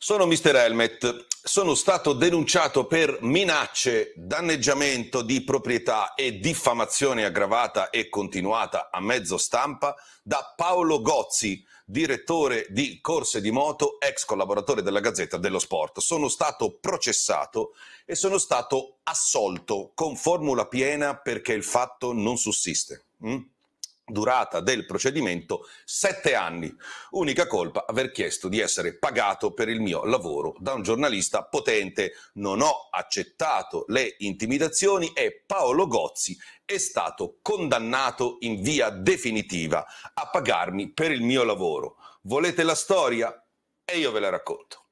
Sono Mr. Helmet, sono stato denunciato per minacce, danneggiamento di proprietà e diffamazione aggravata e continuata a mezzo stampa da Paolo Gozzi, direttore di corse di moto, ex collaboratore della Gazzetta dello Sport. Sono stato processato e sono stato assolto con formula piena perché il fatto non sussiste. Mm? durata del procedimento sette anni. Unica colpa aver chiesto di essere pagato per il mio lavoro da un giornalista potente. Non ho accettato le intimidazioni e Paolo Gozzi è stato condannato in via definitiva a pagarmi per il mio lavoro. Volete la storia? E io ve la racconto.